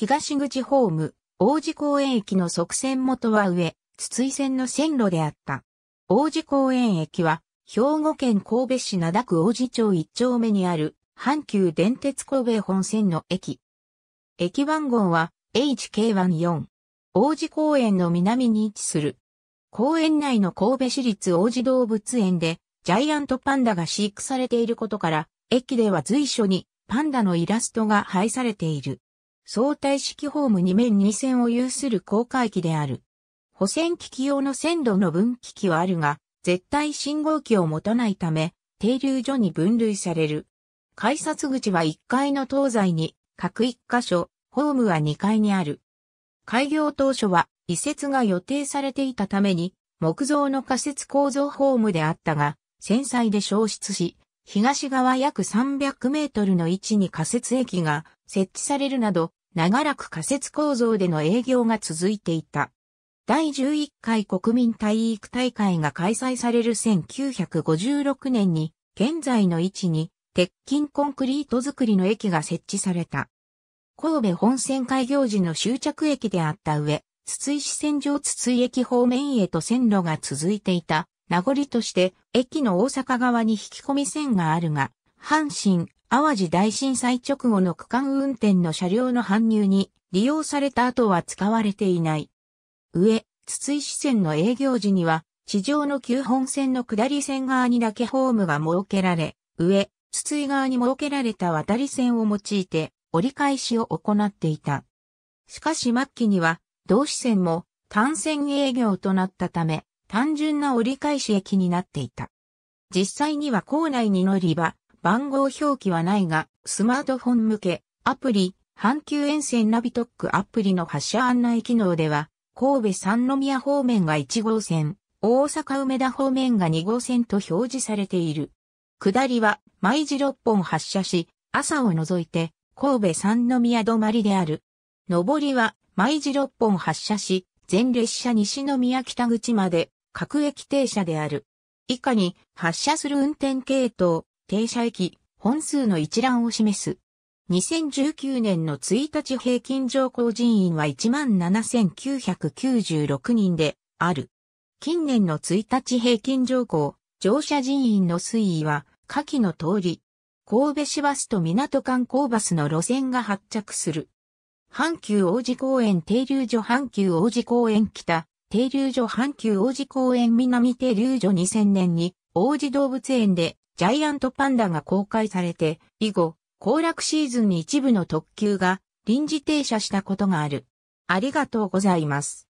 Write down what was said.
東口ホーム、王子公園駅の側線元は上、筒井線の線路であった。王子公園駅は、兵庫県神戸市灘区王子町1丁目にある、阪急電鉄神戸本線の駅。駅番号は HK14。王子公園の南に位置する。公園内の神戸市立王子動物園で、ジャイアントパンダが飼育されていることから、駅では随所にパンダのイラストが配されている。相対式ホーム2面2線を有する高架機である。保線機器用の線路の分岐器はあるが、絶対信号機を持たないため、停留所に分類される。改札口は1階の東西に、各1箇所、ホームは2階にある。開業当初は移設が予定されていたために、木造の仮設構造ホームであったが、繊細で消失し、東側約300メートルの位置に仮設駅が設置されるなど、長らく仮設構造での営業が続いていた。第11回国民体育大会が開催される1956年に、現在の位置に、鉄筋コンクリート造りの駅が設置された。神戸本線開業時の終着駅であった上、筒井市線上筒井駅方面へと線路が続いていた名残として、駅の大阪側に引き込み線があるが、阪神淡路大震災直後の区間運転の車両の搬入に利用された後は使われていない。上、筒井支線の営業時には、地上の旧本線の下り線側にだけホームが設けられ、上、筒井側に設けられた渡り線を用いて折り返しを行っていた。しかし末期には、同支線も単線営業となったため、単純な折り返し駅になっていた。実際には校内に乗り場、番号表記はないが、スマートフォン向け、アプリ、阪急沿線ナビトックアプリの発車案内機能では、神戸三宮方面が1号線、大阪梅田方面が2号線と表示されている。下りは、毎時6本発車し、朝を除いて、神戸三宮止まりである。上りは、毎時6本発車し、全列車西宮北口まで、各駅停車である。以下に、発車する運転系統、停車駅、本数の一覧を示す。2019年の1日平均乗降人員は17,996人である。近年の1日平均乗降、乗車人員の推移は、下記の通り、神戸市バスと港観光バスの路線が発着する。阪急王子公園停留所阪急王子公園北、停留所阪急王子公園南停留所2000年に王子動物園でジャイアントパンダが公開されて、以後、行楽シーズンに一部の特急が臨時停車したことがある。ありがとうございます。